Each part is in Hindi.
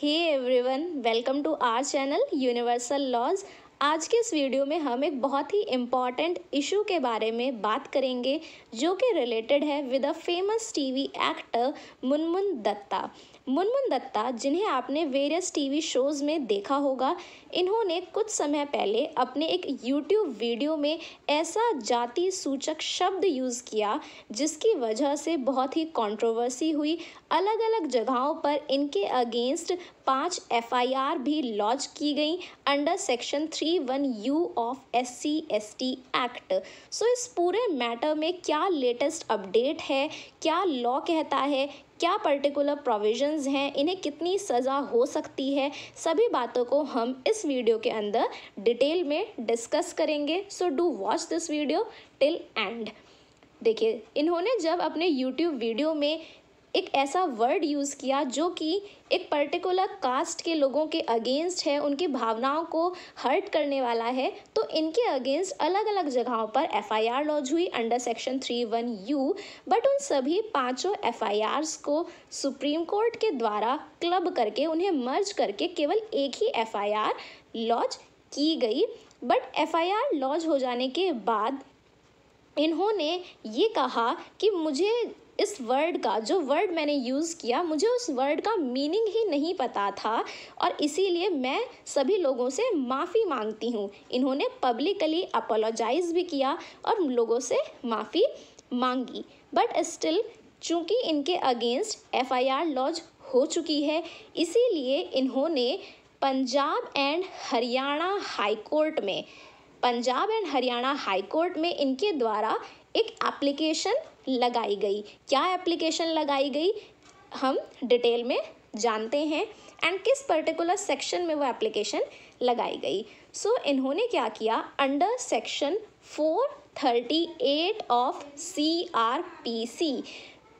Hey everyone welcome to R channel universal laws आज के इस वीडियो में हम एक बहुत ही इम्पॉर्टेंट इशू के बारे में बात करेंगे जो कि रिलेटेड है with a famous TV actor Munmun Dutta Munmun Dutta जिन्हें आपने वेरियस टीवी शोज़ में देखा होगा इन्होंने कुछ समय पहले अपने एक यूट्यूब वीडियो में ऐसा जाति सूचक शब्द यूज़ किया जिसकी वजह से बहुत ही कंट्रोवर्सी हुई अलग अलग जगहों पर इनके अगेंस्ट पाँच एफआईआर भी लॉन्च की गई under section three one U of S C S T act so इस पूरे मैटर में क्या लेटेस्ट अपडेट है क्या लॉ कहता है क्या पर्टिकुलर प्रोविजंस हैं इन्हें कितनी सज़ा हो सकती है सभी बातों को हम इस वीडियो के अंदर डिटेल में डिस्कस करेंगे so do watch this video till end देखिए इन्होंने जब अपने YouTube वीडियो में एक ऐसा वर्ड यूज़ किया जो कि एक पर्टिकुलर कास्ट के लोगों के अगेंस्ट है उनकी भावनाओं को हर्ट करने वाला है तो इनके अगेंस्ट अलग अलग जगहों पर एफआईआर लॉन्च हुई under section three one U but उन सभी पांचों एफआईआर्स को सुप्रीम कोर्ट के द्वारा क्लब करके उन्हें मर्ज करके केवल एक ही एफआईआर लॉन्च की गई बट एफआईआर लॉन्च हो जाने के बाद इन्होंने ये कहा कि मुझे इस वर्ड का जो वर्ड मैंने यूज़ किया मुझे उस वर्ड का मीनिंग ही नहीं पता था और इसीलिए मैं सभी लोगों से माफ़ी मांगती हूँ इन्होंने पब्लिकली अपोलोजाइज भी किया और लोगों से माफ़ी मांगी बट स्टिल चूँकि इनके अगेंस्ट एफआईआर लॉज हो चुकी है इसीलिए इन्होंने Punjab and Haryana high court में Punjab and Haryana high court में इनके द्वारा एक एप्लीकेशन लगाई गई क्या एप्लीकेशन लगाई गई हम डिटेल में जानते हैं एंड किस पर्टिकुलर सेक्शन में वो एप्लीकेशन लगाई गई सो so, इन्होंने क्या किया under section four thirty eight of C R P C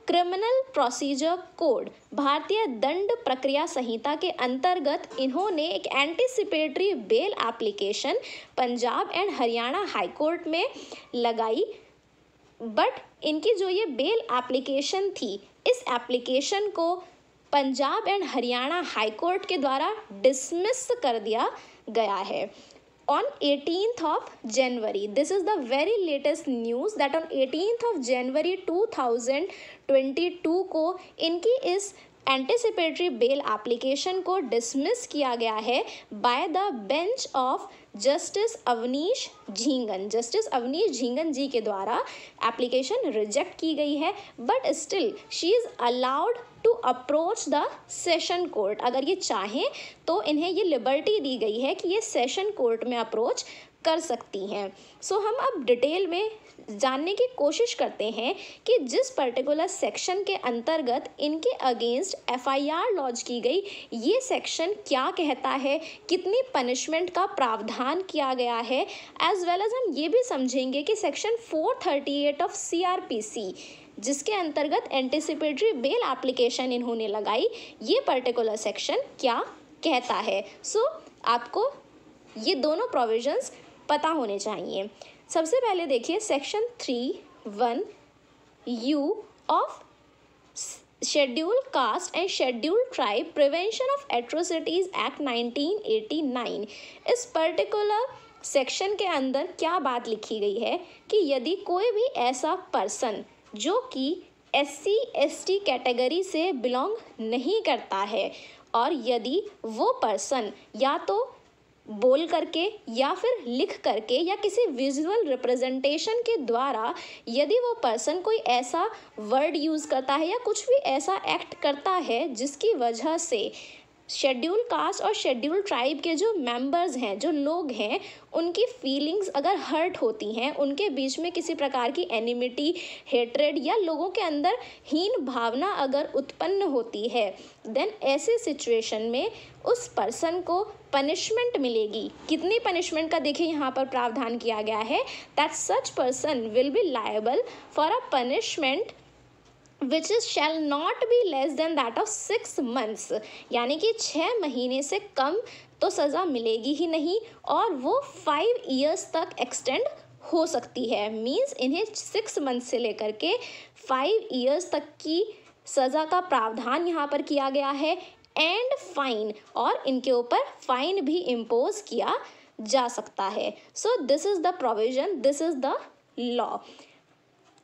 criminal procedure code भारतीय दंड प्रक्रिया संहिता के अंतर्गत इन्होंने एक anticipatory bail application Punjab and Haryana high court में लगाई बट इनकी जो ये बेल एप्लीकेशन थी इस एप्लीकेशन को पंजाब एंड हरियाणा हाईकोर्ट के द्वारा डिसमिस कर दिया गया है on 18th of January. This is the very latest news that on 18th of January 2022 ko inki is anticipatory bail application को डिसमिस किया गया है by the bench of justice Avneesh Jhingan justice Avneesh Jhingan ji के द्वारा एप्लीकेशन रिजेक्ट की गई है but still she is allowed to approach the session court अगर ये चाहें तो इन्हें ये लिबर्टी दी गई है कि ये सेशन कोर्ट में अप्रोच कर सकती हैं सो so, हम अब डिटेल में जानने की कोशिश करते हैं कि जिस पर्टिकुलर सेक्शन के अंतर्गत इनके अगेंस्ट एफआईआर लॉन्च की गई ये सेक्शन क्या कहता है कितनी पनिशमेंट का प्रावधान ध्यान किया गया है एज वेल एज हम ये भी समझेंगे कि सेक्शन 438 ऑफ सीआरपीसी जिसके अंतर्गत एंटिसिपेटरी बेल एप्लीकेशन इन्होंने लगाई ये पर्टिकुलर सेक्शन क्या कहता है सो so, आपको ये दोनों प्रोविजंस पता होने चाहिए सबसे पहले देखिए section three one U of scheduled caste and scheduled tribe prevention of atrocities act 1989 इस पर्टिकुलर सेक्शन के अंदर क्या बात लिखी गई है कि यदि कोई भी ऐसा पर्सन जो कि S C S T category से बिलोंग नहीं करता है और यदि वो पर्सन या तो बोल करके या फिर लिख करके या किसी विजुअल रिप्रेजेंटेशन के द्वारा यदि वो पर्सन कोई ऐसा वर्ड यूज़ करता है या कुछ भी ऐसा एक्ट करता है जिसकी वजह से शेड्यूल कास्ट और शेड्यूल ट्राइब के जो मेंबर्स हैं जो लोग हैं उनकी फीलिंग्स अगर हर्ट होती हैं उनके बीच में किसी प्रकार की एनिमिटी हेट्रेड या लोगों के अंदर हीन भावना अगर उत्पन्न होती है देन ऐसे सिचुएशन में उस पर्सन को पनिशमेंट मिलेगी कितनी पनिशमेंट का देखिए यहाँ पर प्रावधान किया गया है that such person will be liable for a punishment which is shall not be less than that of six months यानी कि छः महीने से कम तो सज़ा मिलेगी ही नहीं और वो फाइव ईयर्स तक एक्सटेंड हो सकती है मीन्स इन्हें सिक्स मंथ से लेकर के फाइव ईयर्स तक की सज़ा का प्रावधान यहाँ पर किया गया है एंड फाइन और इनके ऊपर फाइन भी इम्पोज किया जा सकता है so this is the provision this is the law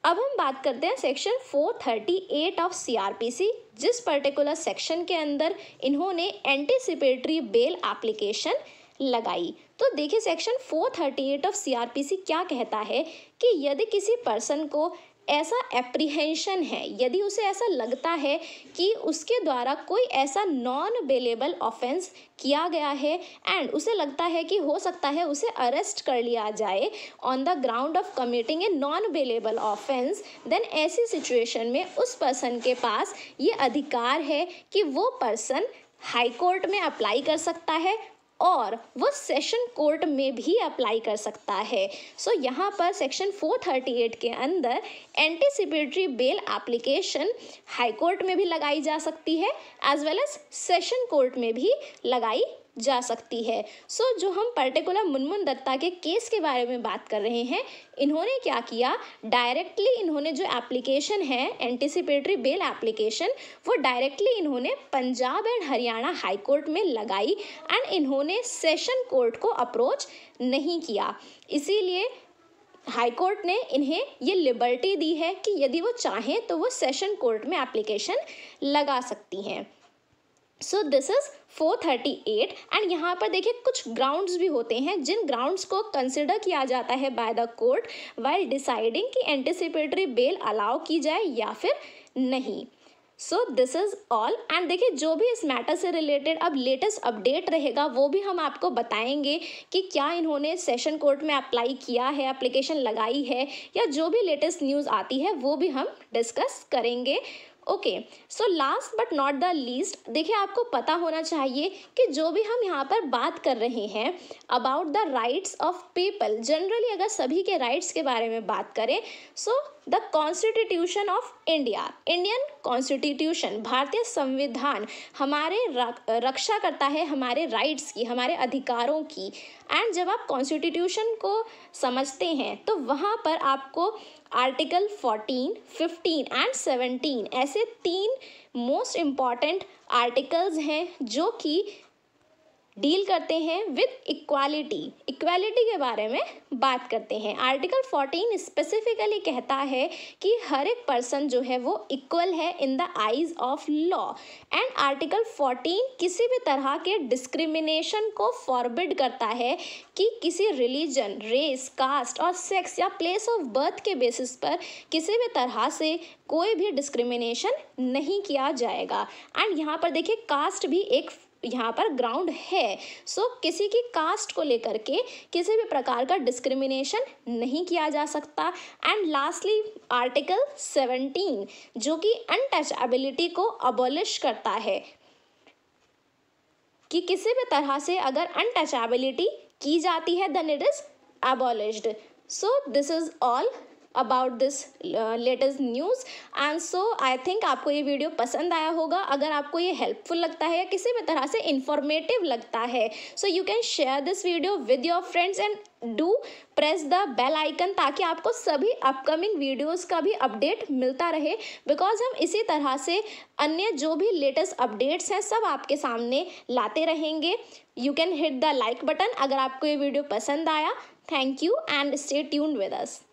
अब हम बात करते हैं सेक्शन 438 ऑफ सीआरपीसी जिस पर्टिकुलर सेक्शन के अंदर इन्होंने एंटीसिपेटरी बेल एप्लीकेशन लगाई तो देखिए सेक्शन 438 ऑफ सीआरपीसी क्या कहता है कि यदि किसी पर्सन को ऐसा एप्रीहेंशन है यदि उसे ऐसा लगता है कि उसके द्वारा कोई ऐसा नॉन अवेलेबल ऑफेंस किया गया है एंड उसे लगता है कि हो सकता है उसे अरेस्ट कर लिया जाए on the ground of committing a non available offence then ऐसी सिचुएशन में उस पर्सन के पास ये अधिकार है कि वो पर्सन हाई कोर्ट में अप्लाई कर सकता है और वो सेशन कोर्ट में भी अप्लाई कर सकता है सो so, यहाँ पर सेक्शन 438 के अंदर anticipatory bail application high court में भी लगाई जा सकती है as well as session court में भी लगाई जा सकती है सो so, जो हम पर्टिकुलर मुनमुन दत्ता के केस के बारे में बात कर रहे हैं इन्होंने क्या किया डायरेक्टली इन्होंने जो एप्लीकेशन है एंटिसिपेटरी बेल एप्लीकेशन वो डायरेक्टली इन्होंने Punjab and Haryana high court में लगाई एंड इन्होंने सेशन कोर्ट को अप्रोच नहीं किया इसीलिए हाईकोर्ट ने इन्हें ये लिबर्टी दी है कि यदि वो चाहें तो वो सेशन कोर्ट में एप्लीकेशन लगा सकती हैं सो दिस इज़ 438 एंड यहाँ पर देखिए कुछ ग्राउंड्स भी होते हैं जिन ग्राउंड्स को कंसिडर किया जाता है by the court while deciding कि एंटिसिपेटरी बेल अलाउ की जाए या फिर नहीं so this is all and देखिए जो भी इस मैटर से रिलेटेड अब लेटेस्ट अपडेट रहेगा वो भी हम आपको बताएंगे कि क्या इन्होंने सेशन कोर्ट में अप्लाई किया है अप्लीकेशन लगाई है या जो भी लेटेस्ट न्यूज़ आती है वो भी हम डिस्कस करेंगे okay so last but not the least देखिए आपको पता होना चाहिए कि जो भी हम यहाँ पर बात कर रहे हैं about the rights of people generally अगर सभी के राइट्स के बारे में बात करें so so, the constitution of India Indian constitution भारतीय संविधान हमारे रक्षा करता है हमारे राइट्स की हमारे अधिकारों की एंड जब आप कॉन्स्टिट्यूशन को समझते हैं तो वहाँ पर आपको article fourteen fifteen and seventeen ऐसे तीन मोस्ट इम्पॉर्टेंट आर्टिकल्स हैं जो कि डील करते हैं विद इक्वालिटी इक्वालिटी के बारे में बात करते हैं आर्टिकल फोर्टीन स्पेसिफिकली कहता है कि हर एक पर्सन जो है वो इक्वल है in the eyes of law and article fourteen किसी भी तरह के डिस्क्रिमिनेशन को फॉरबिड करता है कि किसी रिलीजन रेस कास्ट और सेक्स या प्लेस ऑफ बर्थ के बेसिस पर किसी भी तरह से कोई भी डिस्क्रिमिनेशन नहीं किया जाएगा एंड यहाँ पर देखिए कास्ट भी एक यहाँ पर ग्राउंड है सो so, किसी की कास्ट को लेकर के किसी भी प्रकार का डिस्क्रिमिनेशन नहीं किया जा सकता एंड लास्टली आर्टिकल सेवनटीन जो कि अनटचएबिलिटी को अबोलिश करता है कि किसी भी तरह से अगर अनटचएबिलिटी की जाती है then it is abolished so this is all about this latest news and so I think आपको ये वीडियो पसंद आया होगा अगर आपको ये हेल्पफुल लगता है या किसी भी तरह से इंफॉर्मेटिव लगता है so you can share this video with your friends and do press the bell icon ताकि आपको सभी अपकमिंग वीडियोस का भी अपडेट मिलता रहे बिकॉज हम इसी तरह से अन्य जो भी लेटेस्ट अपडेट्स हैं सब आपके सामने लाते रहेंगे you can hit the like button अगर आपको ये वीडियो पसंद आया thank you and stay tuned with us